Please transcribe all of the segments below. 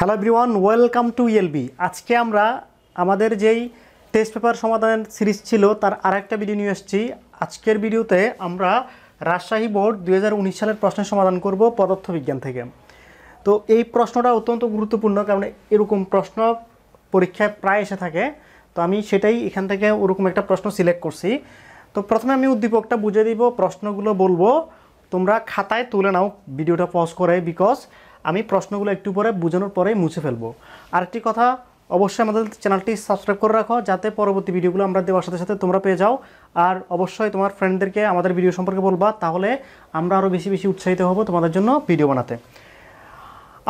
Hello everyone welcome to ELB আজকে আমরা আমাদের যেই টেস্ট পেপার সমাধানের সিরিজ ছিল তার আরেকটা ভিডিও নিয়ে এসেছি আজকের ভিডিওতে আমরা রাজশাহী বোর্ড উনিশ সালের প্রশ্নের সমাধান করব পদার্থবিজ্ঞান থেকে তো এই প্রশ্নটা অত্যন্ত গুরুত্বপূর্ণ কারণ এরকম প্রশ্ন পরীক্ষায় প্রায় এসে থাকে তো আমি সেটাই এখান থেকে ওরকম একটা প্রশ্ন সিলেক্ট করছি তো প্রথমে আমি উদ্দীপকটা বুঝে দিব প্রশ্নগুলো বলবো তোমরা খাতায় তুলে নাও ভিডিওটা পজ করে বিকজ আমি প্রশ্নগুলো একটু পরে বোঝানোর পরেই মুছে ফেলবো আরেকটি কথা অবশ্যই আমাদের চ্যানেলটি সাবস্ক্রাইব করে রাখো যাতে পরবর্তী ভিডিওগুলো আমরা দেওয়ার সাথে সাথে তোমরা পেয়ে যাও আর অবশ্যই তোমার ফ্রেন্ডদেরকে আমাদের ভিডিও সম্পর্কে বলবা তাহলে আমরা আরও বেশি বেশি উৎসাহিত হব তোমাদের জন্য ভিডিও বানাতে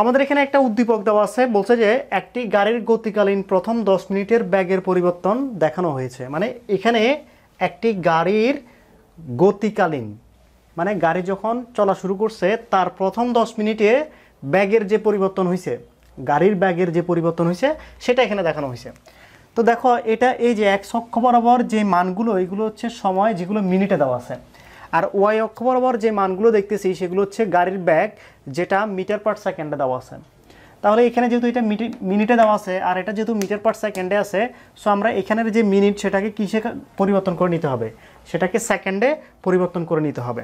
আমাদের এখানে একটা উদ্দীপক দেওয়া আছে বলছে যে একটি গাড়ির গতিকালীন প্রথম দশ মিনিটের ব্যাগের পরিবর্তন দেখানো হয়েছে মানে এখানে একটি গাড়ির গতিকালীন মানে গাড়ি যখন চলা শুরু করছে তার প্রথম দশ মিনিটে ব্যাগের যে পরিবর্তন হয়েছে গাড়ির ব্যাগের যে পরিবর্তন হয়েছে সেটা এখানে দেখানো হয়েছে তো দেখো এটা এই যে এক অক্ষ বরাবর যে মানগুলো এগুলো হচ্ছে সময় যেগুলো মিনিটে দেওয়া আছে আর ওয়াই অক্ষ বরাবর যে মানগুলো দেখতেছি সেগুলো হচ্ছে গাড়ির ব্যাগ যেটা মিটার পার সেকেন্ডে দেওয়া আছে তাহলে এখানে যেহেতু এটা মিনিটে দেওয়া আছে আর এটা যেহেতু মিটার পার সেকেন্ডে আছে সো আমরা এখানের যে মিনিট সেটাকে কিসে পরিবর্তন করে নিতে হবে সেটাকে সেকেন্ডে পরিবর্তন করে নিতে হবে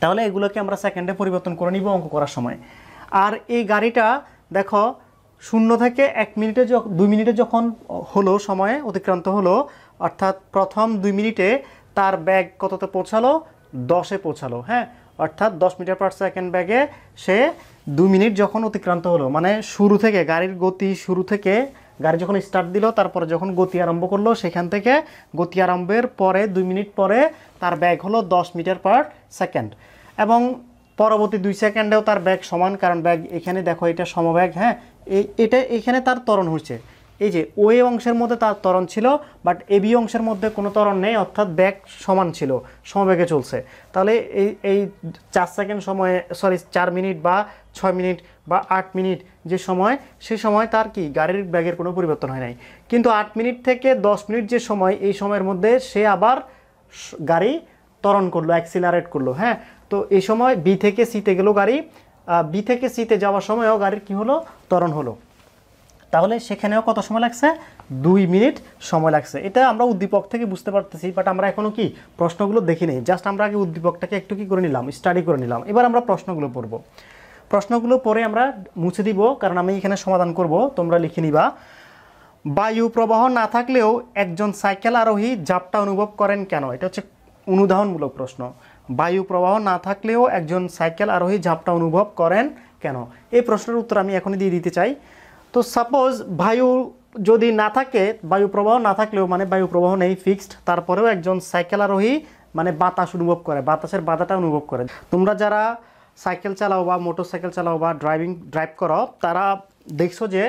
তাহলে এগুলোকে আমরা সেকেন্ডে পরিবর্তন করে নিব অঙ্ক করার সময় আর এই গাড়িটা দেখো শূন্য থেকে এক মিনিটে দুই মিনিটে যখন হলো সময়ে অতিক্রান্ত হলো অর্থাৎ প্রথম দুই মিনিটে তার ব্যাগ কততে পৌঁছালো দশে পৌঁছালো হ্যাঁ অর্থাৎ দশ মিটার পার সেকেন্ড ব্যাগে সে দু মিনিট যখন অতিক্রান্ত হলো মানে শুরু থেকে গাড়ির গতি শুরু থেকে গাড়ি যখন স্টার্ট দিল তারপরে যখন গতি আরম্ভ করলো সেখান থেকে গতি আরম্ভের পরে দুই মিনিট পরে তার ব্যাগ হলো দশ মিটার পার সেকেন্ড এবং পরবর্তী দুই সেকেন্ডেও তার ব্যাগ সমান কারণ ব্যাগ এখানে দেখো এটা সমব্যাগ হ্যাঁ এটা এখানে তার ত্বরণ হচ্ছে এই যে ও অংশের মধ্যে তার ত্বরণ ছিল বাট এ বি অংশের মধ্যে কোনো তরণ নেই অর্থাৎ ব্যাগ সমান ছিল সমবেগে চলছে তাহলে এই এই চার সেকেন্ড সময়ে সরি চার মিনিট বা ছয় মিনিট বা আট মিনিট যে সময় সে সময় তার কি গাড়ির ব্যাগের কোনো পরিবর্তন হয় নাই কিন্তু আট মিনিট থেকে দশ মিনিট যে সময় এই সময়ের মধ্যে সে আবার গাড়ি তরণ করলো অ্যাক্সিলারেট করলো হ্যাঁ তো এই সময় বি থেকে সিতে গেল গাড়ি বি থেকে সিতে যাওয়ার সময়ও গাড়ির কি হলো ত্বরণ হলো তাহলে সেখানেও কত সময় লাগছে দুই মিনিট সময় লাগছে এটা আমরা উদ্দীপক থেকে বুঝতে পারতেছি বাট আমরা এখনও কি প্রশ্নগুলো দেখিনি জাস্ট আমরা আগে উদ্দীপকটাকে একটু কি করে নিলাম স্টাডি করে নিলাম এবার আমরা প্রশ্নগুলো পড়ব প্রশ্নগুলো পরে আমরা মুছে দিব কারণ আমি এখানে সমাধান করব তোমরা লিখে নিবা বায়ু প্রবাহ না থাকলেও একজন সাইকেল আরোহী জাপটা অনুভব করেন কেন এটা হচ্ছে অনুদাহনমূলক প্রশ্ন বায়ু প্রবাহ না থাকলেও একজন সাইকেল আরোহী ঝাপটা অনুভব করেন কেন এই প্রশ্নের উত্তর আমি এখনই দিয়ে দিতে চাই তো সাপোজ বায়ু যদি না থাকে বায়ু প্রবাহ না থাকলেও মানে বায়ু প্রবাহ নেই ফিক্সড তারপরেও একজন সাইকেল আরোহী মানে বাতাস অনুভব করে বাতাসের বাধাটা অনুভব করে তোমরা যারা সাইকেল চালাও বা মোটর সাইকেল চালাও বা ড্রাইভিং ড্রাইভ করো তারা দেখছো যে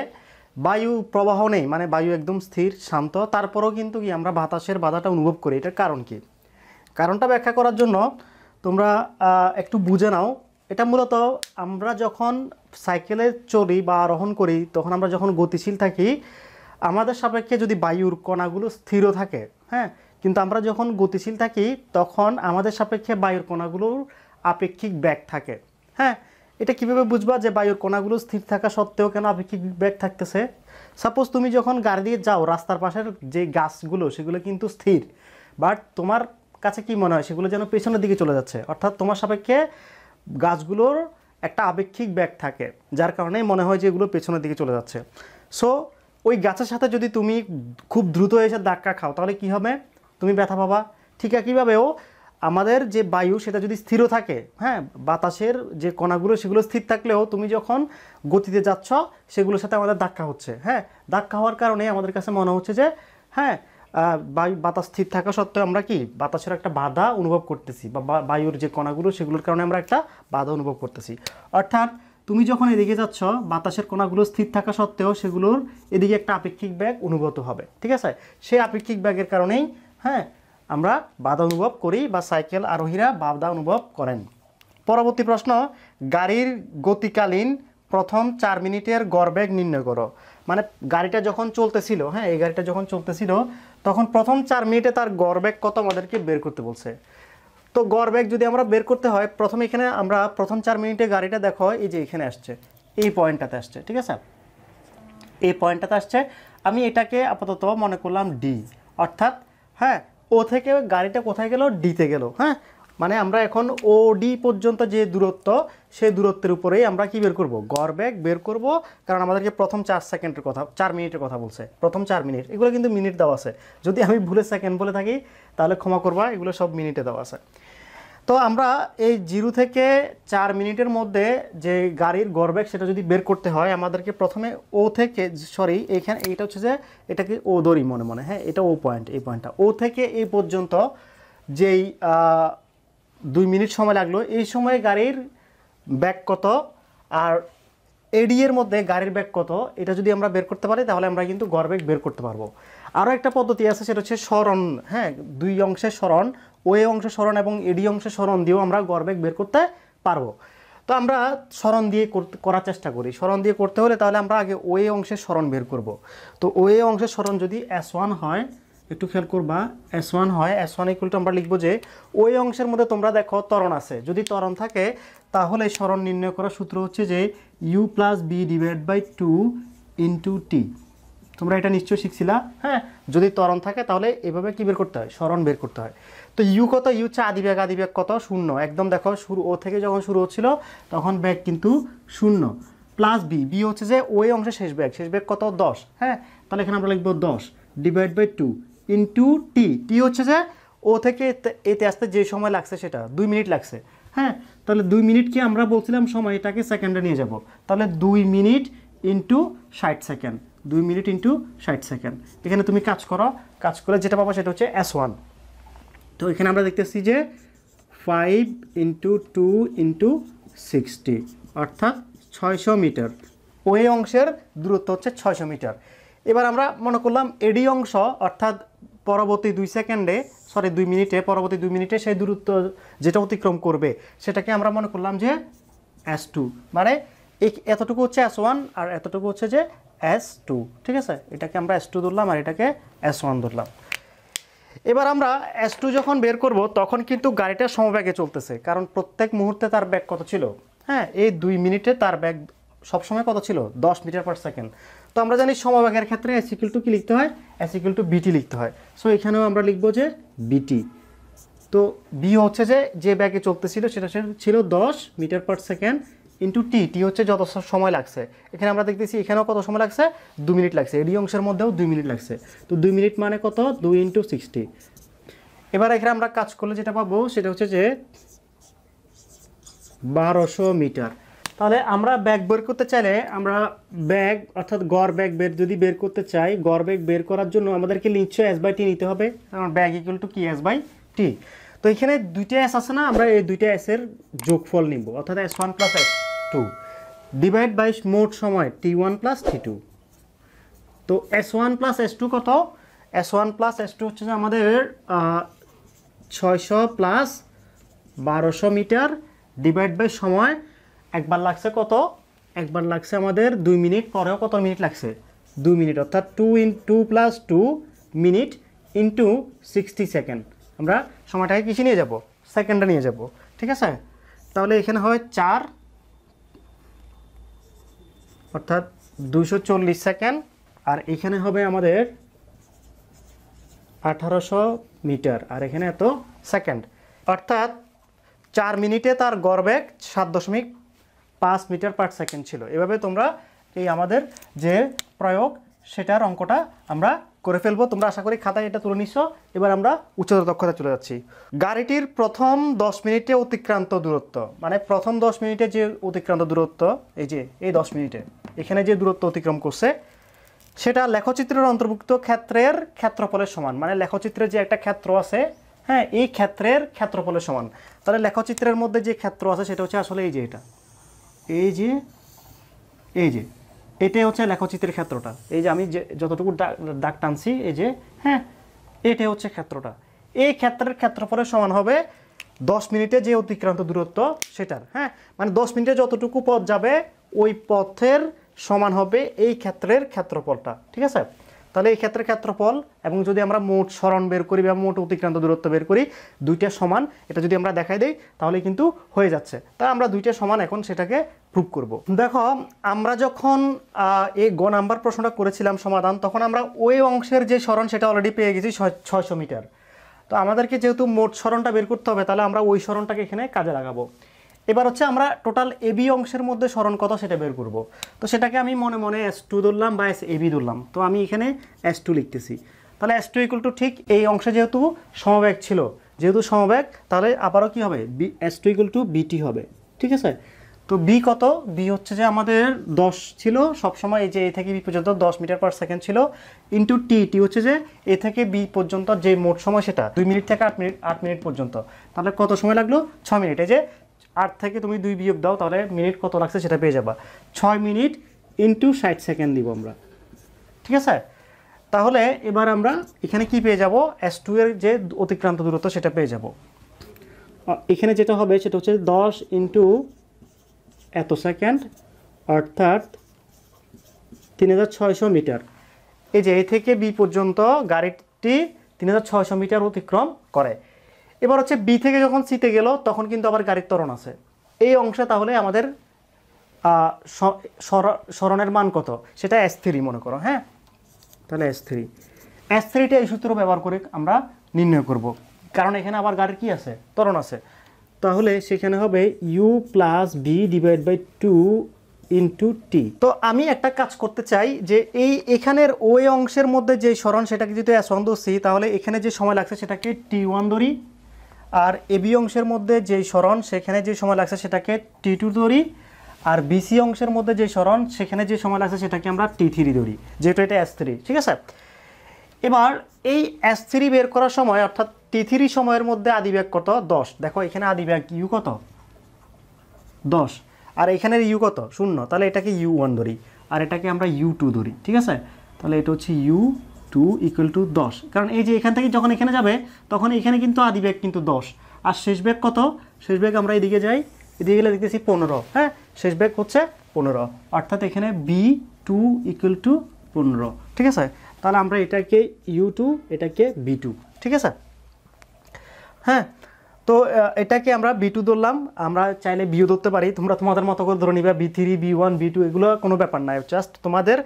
বায়ু প্রবাহ নেই মানে বায়ু একদম স্থির শান্ত তারপরেও কিন্তু কি আমরা বাতাসের বাধাটা অনুভব করি এটার কারণ কি কারণটা ব্যাখ্যা করার জন্য তোমরা একটু বুঝে নাও এটা মূলত আমরা যখন সাইকেলে চলি বা আরোহণ করি তখন আমরা যখন গতিশীল থাকি আমাদের সাপেক্ষে যদি বায়ুর কণাগুলো স্থির থাকে হ্যাঁ কিন্তু আমরা যখন গতিশীল থাকি তখন আমাদের সাপেক্ষে বায়ুর কণাগুলোর আপেক্ষিক ব্যাগ থাকে হ্যাঁ এটা কিভাবে বুঝবা যে বায়ুর কণাগুলো স্থির থাকা সত্ত্বেও কেন আপেক্ষিক ব্যাগ থাকতেছে সাপোজ তুমি যখন গাড়ি দিয়ে যাও রাস্তার পাশের যে গাছগুলো সেগুলো কিন্তু স্থির বাট তোমার কাছে কি মনে হয় সেগুলো যেন পেছনের দিকে চলে যাচ্ছে অর্থাৎ তোমার সাপেক্ষে গাছগুলোর একটা আপেক্ষিক ব্যাগ থাকে যার কারণেই মনে হয় যে এগুলো পেছনের দিকে চলে যাচ্ছে সো ওই গাছের সাথে যদি তুমি খুব দ্রুত এসে ধাক্কা খাও তাহলে কি হবে তুমি ব্যথা পাবা ঠিক একইভাবেও আমাদের যে বায়ু সেটা যদি স্থির থাকে হ্যাঁ বাতাসের যে কণাগুলো সেগুলো স্থির থাকলেও তুমি যখন গতিতে যাচ্ছ সেগুলোর সাথে আমাদের ধাক্কা হচ্ছে হ্যাঁ ধাক্কা হওয়ার কারণে আমাদের কাছে মনে হচ্ছে যে হ্যাঁ বায়ু বাতাস স্থির থাকা সত্ত্বেও আমরা কি বাতাসের একটা বাধা অনুভব করতেছি বা বায়ুর যে কণাগুলো সেগুলোর কারণে আমরা একটা বাধা অনুভব করতেছি অর্থাৎ তুমি যখন এদিকে যাচ্ছ বাতাসের কণাগুলো স্থির থাকা সত্ত্বেও সেগুলোর এদিকে একটা আপেক্ষিক ব্যাগ অনুভূত হবে ঠিক আছে সেই আপেক্ষিক ব্যাগের কারণেই হ্যাঁ আমরা বাধা অনুভব করি বা সাইকেল আরোহীরা বাধা অনুভব করেন পরবর্তী প্রশ্ন গাড়ির গতিকালীন প্রথম চার মিনিটের গড় ব্যাগ নির্ণয় করো মানে গাড়িটা যখন চলতেছিল হ্যাঁ এই গাড়িটা যখন চলতেছিল তখন প্রথম চার মিনিটে তার গড় ব্যাগ কত আমাদেরকে বের করতে বলছে তো গড় ব্যাগ যদি আমরা বের করতে হয় প্রথম এখানে আমরা প্রথম চার মিনিটে গাড়িটা দেখো এই যে এখানে আসছে এই পয়েন্টটাতে আসছে ঠিক আছে এই পয়েন্টটাতে আসছে আমি এটাকে আপাতত মনে করলাম ডি অর্থাৎ হ্যাঁ ও থেকে গাড়িটা কোথায় গেল ডিতে গেল হ্যাঁ মানে আমরা এখন ও ডি পর্যন্ত যে দূরত্ব সেই দূরত্বের উপরেই আমরা কি বের করব গড় ব্যাগ বের করব কারণ আমাদেরকে প্রথম চার সেকেন্ডের কথা চার মিনিটের কথা বলছে প্রথম চার মিনিট এগুলো কিন্তু মিনিট দেওয়া আছে যদি আমি ভুলে সেকেন্ড বলে থাকি তাহলে ক্ষমা করবা এগুলো সব মিনিটে দেওয়া আছে তো আমরা এই জিরো থেকে চার মিনিটের মধ্যে যে গাড়ির গড় ব্যাগ সেটা যদি বের করতে হয় আমাদেরকে প্রথমে ও থেকে সরি এখানে এটা হচ্ছে যে এটাকে ও দরি মনে মনে হ্যাঁ এটা ও পয়েন্ট এই পয়েন্টটা ও থেকে এই পর্যন্ত যেই দুই মিনিট সময় লাগলো এই সময়ে গাড়ির ব্যাক কত আর এডিএর মধ্যে গাড়ির ব্যাগ কত এটা যদি আমরা বের করতে পারি তাহলে আমরা কিন্তু গড় ব্যাগ বের করতে পারবো আরও একটা পদ্ধতি আছে সেটা হচ্ছে স্মরণ হ্যাঁ দুই অংশের স্মরণ ওয়ে অংশে স্মরণ এবং এডি অংশে স্মরণ দিয়েও আমরা গড় ব্যাগ বের করতে পারবো তো আমরা স্মরণ দিয়ে করার চেষ্টা করি স্মরণ দিয়ে করতে হলে তাহলে আমরা আগে ওয়ে অংশের স্মরণ বের করব তো ওয়ে অংশের স্মরণ যদি এস ওয়ান হয় একটু খেয়াল করবা এস ওয়ান হয় এস ওয়ান ইকুয়াল টু আমরা লিখবো যে ওই অংশের মধ্যে তোমরা দেখো তরণ আছে যদি তরণ থাকে তাহলে স্মরণ নির্ণয় করার সূত্র হচ্ছে যে U plus V divide by two into T তোমরা এটা নিশ্চয়ই শিখছিলা হ্যাঁ যদি তরণ থাকে তাহলে এভাবে কী বের করতে হয় স্মরণ বের করতে হয় তো ইউ কত ইউ চা আদি ব্যাগ আদি ব্যাগ কত শূন্য একদম দেখো শুরু ও থেকে যখন শুরু হচ্ছিল তখন ব্যাগ কিন্তু শূন্য প্লাস বি বি হচ্ছে যে ওই অংশে শেষ ব্যাগ শেষ ব্যাগ কত দশ হ্যাঁ তাহলে এখানে আমরা লিখবো দশ divide by two into T T হচ্ছে যে ও থেকে এতে আসতে যে সময় লাগছে সেটা দুই মিনিট লাগছে হ্যাঁ তাহলে দুই মিনিটকে আমরা বলছিলাম সময় এটাকে সেকেন্ডে নিয়ে যাব তাহলে দুই মিনিট ইন্টু ষাট সেকেন্ড দুই মিনিট ইন্টু ষাট সেকেন্ড এখানে তুমি কাজ করো কাজ করে যেটা পাবো সেটা হচ্ছে এস ওয়ান তো এখানে আমরা দেখতেছি যে five into two into sixty অর্থাৎ ছয়শো মিটার ওই অংশের দূরত্ব হচ্ছে ছয়শো মিটার এবার আমরা মনে করলাম এডি অংশ অর্থাৎ পরবর্তী দুই সেকেন্ডে সরি দুই মিনিটে পরবর্তী দুই মিনিটে সেই দূরত্ব যেটা অতিক্রম করবে সেটাকে আমরা মনে করলাম যে এস টু মানে এতটুকু হচ্ছে এস ওয়ান আর এতটুকু হচ্ছে যে এস টু ঠিক আছে এটাকে আমরা এস টু ধরলাম আর এটাকে এস ওয়ান ধরলাম এবার আমরা এস টু যখন বের করব তখন কিন্তু গাড়িটা সমবেগে চলতেছে কারণ প্রত্যেক মুহূর্তে তার ব্যাগ কত ছিল হ্যাঁ এই দুই মিনিটে তার ব্যাগ সবসময় কত ছিল দশ মিটার পার সেকেন্ড তো আমরা জানি সমবেগের ক্ষেত্রে অ্যাসিকুল টু কী লিখতে হয় অ্যাসিকুল টু বিটি লিখতে হয় সো এখানেও আমরা লিখব যে বিটি তো বি হচ্ছে যে যে ব্যাগে চলতেছিল সেটা ছিল দশ metre per second into T T হচ্ছে যত সময় লাগছে এখানে আমরা দেখতেছি এখানেও কত সময় লাগছে দু মিনিট লাগছে এডি অংশের মধ্যেও দুই মিনিট লাগছে তো দুই মিনিট মানে কত দুই ইন্টু সিক্সটি এবার এখানে আমরা কাজ করলে যেটা পাবো সেটা হচ্ছে যে বারোশো মিটার তাহলে আমরা ব্যাগ বের করতে চাইলে আমরা ব্যাগ অর্থাৎ গড় ব্যাগ বের যদি বের করতে চাই গড় ব্যাগ বের করার জন্য আমাদেরকে নিশ্চয় এস বাই টি নিতে হবে আমার ব্যাগ ইকুয়াল টু কি এস বাই টি তো এখানে দুইটা এস আছে না আমরা এই দুইটা এসের যোগফল নিব অর্থাৎ S one plus S two divide by মোট সময় T one plus T two তো S one plus S two কত S one plus S two হচ্ছে আমাদের ছয়শো প্লাস বারোশো মিটার ডিভাইড বাই সময় একবার লাগছে কত একবার লাগছে আমাদের দুই মিনিট পরেও কত মিনিট লাগছে দুই মিনিট অর্থাৎ two in two plus two minute into sixty second আমরা সময়টাকে কিসে নিয়ে যাব সেকেন্ডে নিয়ে যাব ঠিক আছে তাহলে এখানে হয় চার অর্থাৎ দুশো চল্লিশ সেকেন্ড আর এখানে হবে আমাদের আঠারোশো মিটার আর এখানে এত সেকেন্ড অর্থাৎ চার মিনিটে তার গড় বেগ সাত দশমিক পাঁচ মিটার পার সেকেন্ড ছিল এভাবে তোমরা এই আমাদের যে প্রয়োগ সেটার অঙ্কটা আমরা করে ফেলবো তোমরা আশা করি খাতায় এটা তুলে নিচ্ছ এবার আমরা উচ্চতর দক্ষতা চলে যাচ্ছি গাড়িটির প্রথম দশ মিনিটে অতিক্রান্ত দূরত্ব মানে প্রথম দশ মিনিটে যে অতিক্রান্ত দূরত্ব এই যে এই দশ মিনিটে এখানে যে দূরত্ব অতিক্রম করছে সেটা লেখচিত্রের অন্তর্ভুক্ত ক্ষেত্রের ক্ষেত্রফলের সমান মানে লেখচিত্রের যে একটা ক্ষেত্র আছে হ্যাঁ এই ক্ষেত্রের ক্ষেত্রফলের সমান তাহলে লেখচিত্রের মধ্যে যে ক্ষেত্র আছে সেটা হচ্ছে আসলে এই যে এটা এই যে এই যে এটাই হচ্ছে লেখচিত্রের ক্ষেত্রটা এই যে আমি যে যতটুকু দাগ টানছি এই যে হ্যাঁ এটাই হচ্ছে ক্ষেত্রটা এই ক্ষেত্রের ক্ষেত্রফলের সমান হবে দশ মিনিটে যে অতিক্রান্ত দূরত্ব সেটার হ্যাঁ মানে দশ মিনিটে যতটুকু পথ যাবে ওই পথের সমান হবে এই ক্ষেত্রের ক্ষেত্রফলটা ঠিক আছে তাহলে এই ক্ষেত্রে ক্ষেত্রফল এবং যদি আমরা মোট স্মরণ বের করি বা মোট অতিক্রান্ত দূরত্ব বের করি দুইটা সমান এটা যদি আমরা দেখাই দিই তাহলে কিন্তু হয়ে যাচ্ছে তাই আমরা দুইটা সমান এখন সেটাকে প্রুভ করব দেখো আমরা যখন এই গ নাম্বার প্রশ্নটা করেছিলাম সমাধান তখন আমরা ওই অংশের যে স্মরণ সেটা অলরেডি পেয়ে গেছি ছয়শো মিটার তো আমাদেরকে যেহেতু মোট স্মরণটা বের করতে হবে তাহলে আমরা ওই স্মরণটাকে এখানে কাজে লাগাবো এবার হচ্ছে আমরা টোটাল এবি অংশের মধ্যে স্মরণ কত সেটা বের করব তো সেটাকে আমি মনে মনে এস টু ধরলাম বা এস এবি ধরলাম তো আমি এখানে এস টু লিখতেছি তাহলে এস টু ইকুয়াল টু ঠিক এই অংশে যেহেতু সমব্যাগ ছিল যেহেতু সমব্যাগ তাহলে আবারও কি হবে V S two equal to V T হবে ঠিক আছে তো বি কত বি হচ্ছে যে আমাদের দশ ছিল সবসময় এই যে এ থেকে বি পর্যন্ত দশ মিটার পার সেকেন্ড ছিল ইন্টু টি টি হচ্ছে যে এ থেকে বি পর্যন্ত যে মোট সময় সেটা দুই মিনিট থেকে আট মিনিট আট মিনিট পর্যন্ত তাহলে কত সময় লাগলো ছ মিনিট এই যে আট থেকে তুমি দুই বিয়োগ দাও তাহলে মিনিট কত লাগছে সেটা পেয়ে যাবা ছয় মিনিট ইন্টু ষাট সেকেন্ড দিব আমরা ঠিক আছে তাহলে এবার আমরা এখানে কি পেয়ে যাব এস টু এর যে অতিক্রান্ত দূরত্ব সেটা পেয়ে যাব এখানে যেটা হবে সেটা হচ্ছে দশ ইন্টু এত সেকেন্ড অর্থাৎ তিন মিটার এই যে এ থেকে বি পর্যন্ত গাড়িটি তিন মিটার অতিক্রম করে এবার হচ্ছে বি থেকে যখন সিতে গেল তখন কিন্তু আবার গাড়ির ত্বরণ আছে এই অংশে তাহলে আমাদের স্মরণের মান কত সেটা এস থ্রি মনে করো হ্যাঁ তাহলে এস থ্রি এস থ্রিটা এই সূত্র ব্যবহার করে আমরা নির্ণয় করব কারণ এখানে আবার গাড়ির কি আছে ত্বরণ আছে তাহলে সেখানে হবে U plus V divide by two into T তো আমি একটা কাজ করতে চাই যে এই এখানের ওই অংশের মধ্যে যে স্মরণ সেটাকে যদি এস ওয়ান সি তাহলে এখানে যে সময় লাগছে সেটাকে টি ওয়ান ধরি আর এবি অংশের মধ্যে যেই সরণ সেখানে যে সময় লাগছে সেটাকে টি টু ধরি আর বিসি অংশের মধ্যে যে সরণ সেখানে যে সময় লাগছে সেটাকে আমরা টি থ্রি ধরি যেহেতু এটা এস থ্রি ঠিক আছে এবার এই এস থ্রি বের করার সময় অর্থাৎ টি থ্রি সময়ের মধ্যে আদিব্যাগ কত দশ দেখো এখানে আদিব্যাগ ইউ কত দশ আর এখানের ইউ কত শূন্য তাহলে এটাকে ইউ ওয়ান ধরি আর এটাকে আমরা ইউ টু ধরি ঠিক আছে তাহলে এটা হচ্ছে ইউ টু ইকুয়াল টু দশ কারণ এই যে এখান থেকে যখন এখানে যাবে তখন এখানে কিন্তু আদি ব্যাগ কিন্তু দশ আর শেষ ব্যাগ কত শেষ ব্যাগ আমরা এদিকে যাই এদিকে গেলে দেখতেছি পনেরো হ্যাঁ শেষ ব্যাগ হচ্ছে পনেরো অর্থাৎ এখানে বি টু ইকুয়াল টু পনেরো ঠিক আছে তাহলে আমরা এটাকে ইউ টু এটাকে বি টু ঠিক আছে হ্যাঁ তো এটাকে আমরা বি টু ধরলাম আমরা চাইলে বিও ধরতে পারি তোমরা তোমাদের মতো করে ধরে নিবে V three V one V two এগুলো কোনো ব্যাপার না জাস্ট তোমাদের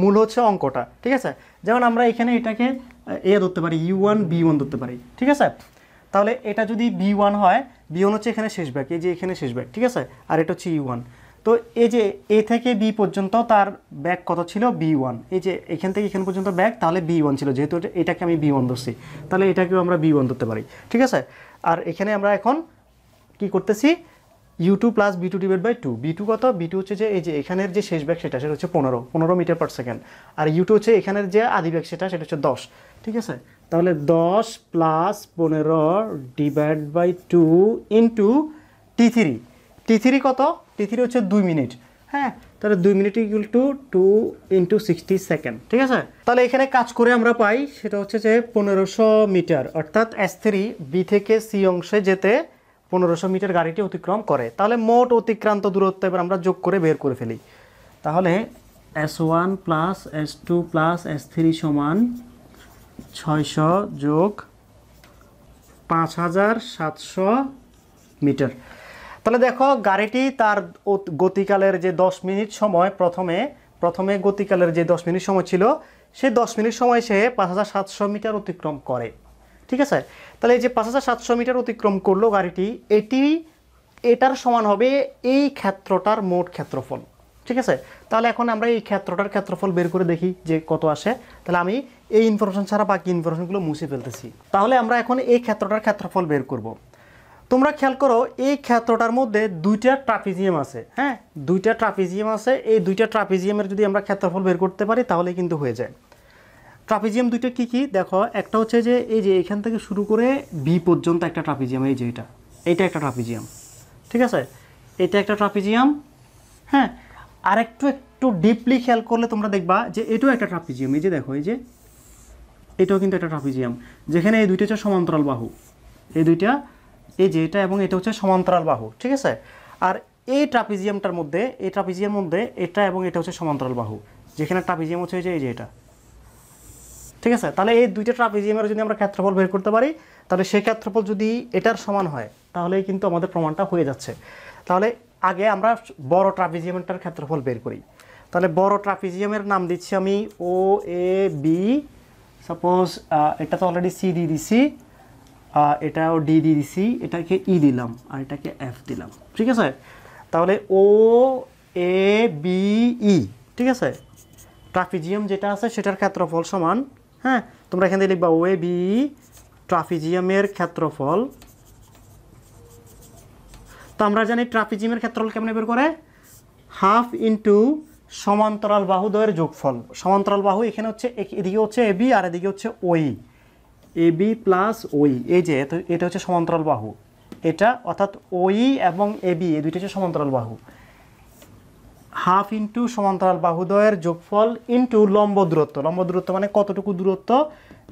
মূল হচ্ছে অঙ্কটা ঠিক আছে যেমন আমরা এখানে এটাকে এ ধরতে পারি ইউ ওয়ান বি ওয়ান ধরতে পারি ঠিক আছে তাহলে এটা যদি বি ওয়ান হয় বি ওয়ান হচ্ছে এখানে শেষ ব্যাগ এই যে এখানে শেষ ব্যাগ ঠিক আছে আর এটা হচ্ছে ইউ ওয়ান তো এই যে এ থেকে বি পর্যন্ত তার ব্যাগ কত ছিল বি ওয়ান এই যে এখান থেকে এখান পর্যন্ত ব্যাগ তাহলে বি ওয়ান ছিল যেহেতু এটাকে আমি বি ওয়ান ধরছি তাহলে এটাকেও আমরা বি ওয়ান ধরতে পারি ঠিক আছে আর এখানে আমরা এখন কি করতেছি U two plus V two divide by two V two কত বি টু হচ্ছে যে এই যে এখানের যে শেষ ব্যাগ সেটা সেটা হচ্ছে পনেরো পনেরো মিটার পার সেকেন্ড আর ইউ টু হচ্ছে এখানের যে আদি ব্যাগ সেটা সেটা হচ্ছে দশ ঠিক আছে তাহলে দশ প্লাস পনেরো divide by two into T three T three কত টি থ্রি হচ্ছে দুই মিনিট হ্যাঁ তাহলে দুই minute equal to two into sixty second ঠিক আছে তাহলে এখানে কাজ করে আমরা পাই সেটা হচ্ছে যে পনেরোশো মিটার অর্থাৎ এস থ্রি বি থেকে সি অংশে যেতে পনেরোশো মিটার গাড়িটি অতিক্রম করে তাহলে মোট অতিক্রান্ত দূরত্ব এবার আমরা যোগ করে বের করে ফেলি তাহলে S one plus S two plus S three সমান ছয়শো যোগ পাঁচ হাজার সাতশো মিটার তাহলে দেখো গাড়িটি তার গতিকালের যে দশ মিনিট সময় প্রথমে প্রথমে গতিকালের যে দশ মিনিট সময় ছিল সে দশ মিনিট সময় সে পাঁচ হাজার সাতশো মিটার অতিক্রম করে ঠিক আছে তাহলে এই যে পাঁচ হাজার সাতশো মিটার অতিক্রম করলো গাড়িটি এটি এটার সমান হবে এই ক্ষেত্রটার মোট ক্ষেত্রফল ঠিক আছে তাহলে এখন আমরা এই ক্ষেত্রটার ক্ষেত্রফল বের করে দেখি যে কত আসে তাহলে আমি এই ইনফরমেশন ছাড়া বাকি ইনফরমেশনগুলো মুছে ফেলতেছি তাহলে আমরা এখন এই ক্ষেত্রটার ক্ষেত্রফল বের করব। তোমরা খেয়াল করো এই ক্ষেত্রটার মধ্যে দুইটা ট্রাফিজিয়াম আছে হ্যাঁ দুইটা ট্রাফিজিয়াম আছে এই দুইটা ট্রাফিজিয়ামের যদি আমরা ক্ষেত্রফল বের করতে পারি তাহলে কিন্তু হয়ে যায় ট্রাপিজিয়াম দুইটা কি কি দেখো একটা হচ্ছে যে এই যে এখান থেকে শুরু করে বি পর্যন্ত একটা ট্রাপিজিয়াম এই যে এটা এইটা একটা ট্রাপিজিয়াম ঠিক আছে এটা একটা ট্রাপিজিয়াম হ্যাঁ আর একটু একটু ডিপলি খেয়াল করলে তোমরা দেখবা যে এটাও একটা ট্রাপিজিয়াম এই যে দেখো এই যে এটাও কিন্তু একটা ট্রাপিজিয়াম যেখানে এই দুইটা হচ্ছে সমান্তরাল বাহু এই দুইটা এই যে এটা এবং এটা হচ্ছে সমান্তরাল বাহু ঠিক আছে আর এই ট্রাপিজিয়ামটার মধ্যে এই ট্রাপিজিয়ামের মধ্যে এটা এবং এটা হচ্ছে সমান্তরাল বাহু যেখানে ট্রাপিজিয়াম হচ্ছে এই যে এই যে এটা ঠিক আছে তাহলে এই দুইটা ট্রাপিজিয়ামের যদি আমরা ক্ষেত্রফল বের করতে পারি তাহলে সেই ক্ষেত্রফল যদি এটার সমান হয় তাহলে কিন্তু আমাদের প্রমাণটা হয়ে যাচ্ছে তাহলে আগে আমরা বড় ট্রাপিজিয়ামটার ক্ষেত্রফল বের করি তাহলে বড় ট্রাপিজিয়ামের নাম দিচ্ছি আমি ও এ বি সাপোজ এটা তো অলরেডি সি দিয়ে দিছি এটাও ডি দিয়ে দিছি এটাকে ই e দিলাম আর এটাকে এফ দিলাম ঠিক আছে তাহলে ও এ বি ই ঠিক আছে ট্রাফিজিয়াম যেটা আছে সেটার ক্ষেত্রফল সমান হ্যাঁ তোমরা এখান থেকে লিখবা ওয়ে বি ট্রাফিজিয়ামের ক্ষেত্রফল তো আমরা জানি ট্রাফিজিয়ামের ক্ষেত্রফল কেমনে বের করে হাফ ইন্টু সমান্তরাল বাহু দয়ের যোগফল সমান্তরাল বাহু এখানে হচ্ছে এদিকে হচ্ছে এবি আর এদিকে হচ্ছে ওই এবি প্লাস ওই এই যে এটা হচ্ছে সমান্তরাল বাহু এটা অর্থাৎ ওই এবং এবি এই দুইটা হচ্ছে সমান্তরাল বাহু হাফ ইন্টু সমান্তরাল বাহুদয়ের যোগফল ইন্টু লম্ব দূরত্ব লম্ব দূরত্ব মানে কতটুকু দূরত্ব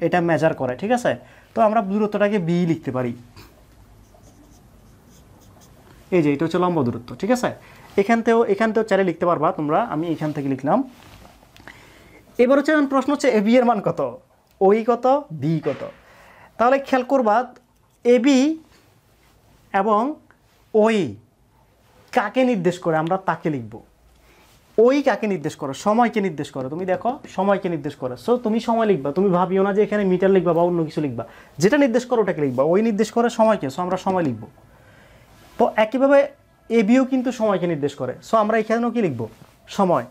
এটা মেজার করে ঠিক আছে তো আমরা দূরত্বটাকে বি লিখতে পারি এই যে এটা হচ্ছে লম্ব দূরত্ব ঠিক আছে এখান থেকেও এখান থেকেও চাইলে লিখতে পারবা তোমরা আমি এখান থেকে লিখলাম এবার হচ্ছে প্রশ্ন হচ্ছে এ বি এর মান কত ওই e কত বি কত তাহলে খেয়াল করবা এ বি এবং ওই e কাকে নির্দেশ করে আমরা তাকে লিখবো ওই কাকে নির্দেশ করো সময়কে নির্দেশ করো তুমি দেখো সময়কে নির্দেশ করো সো তুমি সময় লিখবা তুমি ভাবিও না যে এখানে মিটার লিখবা বা অন্য কিছু লিখবা যেটা নির্দেশ করো ওটাকে লিখবা ওই নির্দেশ করে সময়কে সো আমরা সময় লিখবো তো একইভাবে এ বিও কিন্তু সময়কে নির্দেশ করে সো আমরা এখানেও কি লিখবো সময়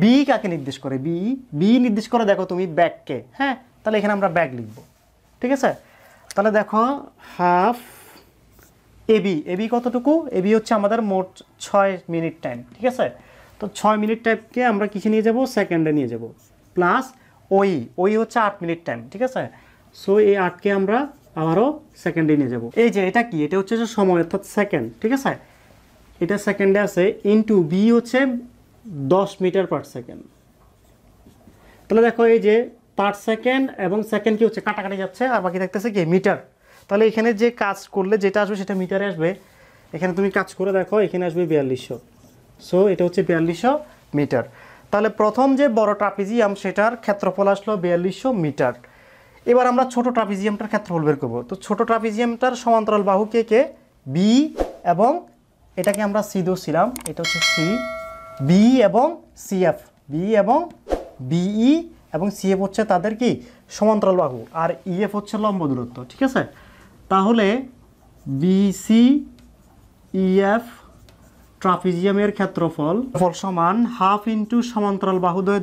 বি কাকে নির্দেশ করে বি বি নির্দেশ করে দেখো তুমি ব্যাগকে হ্যাঁ তাহলে এখানে আমরা ব্যাগ লিখবো ঠিক আছে তাহলে দেখো হাফ এবি এবি কতটুকু এবি হচ্ছে আমাদের মোট ছয় মিনিট টাইম ঠিক আছে তো ছয় মিনিট টাইপকে আমরা কিসে নিয়ে যাব সেকেন্ডে নিয়ে যাব প্লাস ওই ওই হচ্ছে আট মিনিট টাইম ঠিক আছে সো এই আটকে আমরা আবারও সেকেন্ডে নিয়ে যাব এই যে এটা কি এটা হচ্ছে যে সময় অর্থাৎ সেকেন্ড ঠিক আছে এটা সেকেন্ডে আছে ইনটু বি হচ্ছে দশ মিটার পার সেকেন্ড তাহলে দেখো এই যে পার সেকেন্ড এবং সেকেন্ড কি হচ্ছে কাটাকাটি যাচ্ছে আর বাকি থাকতেছে কি মিটার তাহলে এখানে যে কাজ করলে যেটা আসবে সেটা মিটারে আসবে এখানে তুমি কাজ করে দেখো এখানে আসবে বিয়াল্লিশশো সো এটা হচ্ছে বিয়াল্লিশশো মিটার তাহলে প্রথম যে বড় ট্রাপিজিয়াম সেটার ক্ষেত্রফল আসলো বিয়াল্লিশশো মিটার এবার আমরা ছোট ট্রাপিজিয়ামটার ক্ষেত্রফল বের করবো তো ছোট ট্রাপিজিয়ামটার সমান্তরাল বাহু কে কে বি এবং এটাকে আমরা সি দোষছিলাম এটা হচ্ছে সি বি এবং সিএফ বি এবং বিই e এবং সিএফ হচ্ছে তাদের কি সমান্তরাল বাহু আর ইএফ e হচ্ছে লম্ব দূরত্ব ঠিক আছে তাহলে বিসি ইএফ ট্রাফিজিয়ামের ক্ষেত্রফল ফল সমান হাফ ইন্টু সমান্তরাল বাহুদয়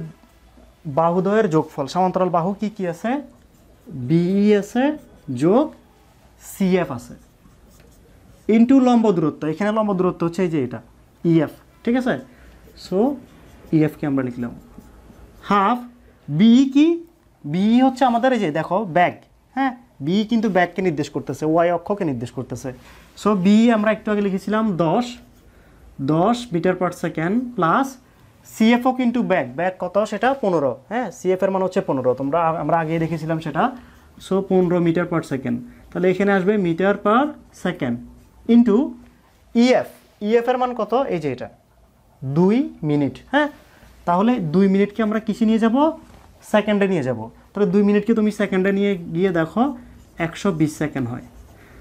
বাহুদয়ের যোগফল সমান্তরাল বাহু কি কি আছে বিই e আছে যোগ সিএফ আছে ইন্টু লম্ব দূরত্ব এখানে লম্ব দূরত্ব হচ্ছে এই যে এটা ইএফ e ঠিক আছে সো ইএফকে e আমরা লিখলাম হাফ বিই কি বিই হচ্ছে আমাদের এই যে দেখো ব্যাগ হ্যাঁ বি কিন্তু ব্যাগকে নির্দেশ করতেছে ওয়াই অক্ষকে নির্দেশ করতেছে সো বি আমরা একটু আগে লিখেছিলাম দশ দশ মিটার পার সেকেন্ড প্লাস সিএফও কিন্তু ব্যাগ ব্যাগ কত সেটা পনেরো হ্যাঁ সিএফের মান হচ্ছে পনেরো তোমরা আমরা আগে দেখেছিলাম সেটা সো পনেরো মিটার পার সেকেন্ড তাহলে এখানে আসবে metre per second into EF ইএফের মান কত এই যে এটা দুই মিনিট হ্যাঁ তাহলে দুই মিনিটকে আমরা কিসে নিয়ে যাব সেকেন্ডে নিয়ে যাব তাহলে দুই মিনিটকে তুমি সেকেন্ডে নিয়ে গিয়ে দেখো একশো বিশ সেকেন্ড হয়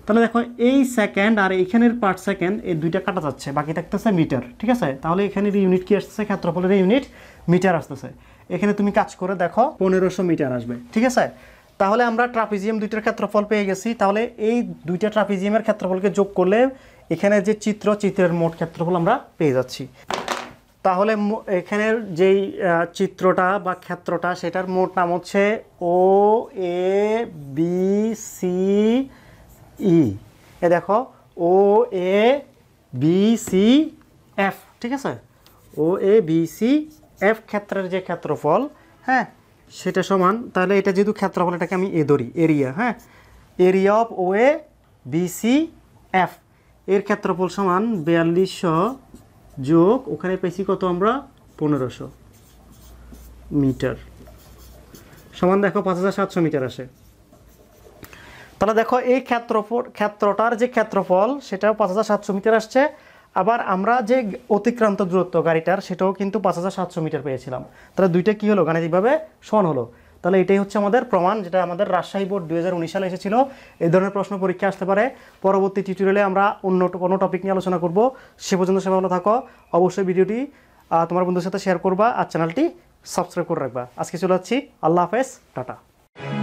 তাহলে দেখো এই সেকেন্ড আর এইখানের পার্ট সেকেন্ড এই দুইটা কাটা যাচ্ছে বাকি থাকতেছে মিটার ঠিক আছে তাহলে এখানের ইউনিট কি আসতেছে ক্ষেত্রফলের ইউনিট মিটার আসতেছে এখানে তুমি কাজ করে দেখো পনেরোশো মিটার আসবে ঠিক আছে তাহলে আমরা ট্রাফিজিয়াম দুইটার ক্ষেত্রফল পেয়ে গেছি তাহলে এই দুইটা ট্রাফিজিয়ামের ক্ষেত্রফলকে যোগ করলে এখানে যে চিত্র চিত্রের মোট ক্ষেত্রফল আমরা পেয়ে যাচ্ছি তাহলে এখানের যেই চিত্রটা বা ক্ষেত্রটা সেটার মোট নাম হচ্ছে ও A B C E A দেখো O A B C F ঠিক আছে O A B C F ক্ষেত্রের যে ক্ষেত্রফল হ্যাঁ সেটা সমান তাহলে এটা যেহেতু ক্ষেত্রফল এটাকে আমি এ ধরি এরিয়া হ্যাঁ area of O A B C F এর ক্ষেত্রফল সমান বিয়াল্লিশশো যোগ ওখানে পেয়েছি কত আমরা পনেরোশো মিটার সমান দেখো পাঁচ হাজার সাতশো মিটার আসে তাহলে দেখো এই ক্ষেত্রফল ক্ষেত্রটার যে ক্ষেত্রফল সেটাও পাঁচ হাজার সাতশো মিটার আসছে আবার আমরা যে অতিক্রান্ত দূরত্ব গাড়িটার সেটাও কিন্তু পাঁচ হাজার সাতশো মিটার পেয়েছিলাম তাহলে দুইটা কী হলো গাণিতিকভাবে সমান হলো তাহলে এটাই হচ্ছে আমাদের প্রমাণ যেটা আমাদের রাজশাহী বোর্ড দু সালে এসেছিল এই ধরনের প্রশ্ন পরীক্ষা আসতে পারে পরবর্তী টিউটোরিয়ালে আমরা অন্য কোনো টপিক নিয়ে আলোচনা করব সে পর্যন্ত সে ভালো থাকো অবশ্যই ভিডিওটি তোমার বন্ধুর সাথে শেয়ার করবা আর চ্যানেলটি সাবস্ক্রাইব করে রাখবা আজকে চলে যাচ্ছি আল্লাহ হাফেজ টাটা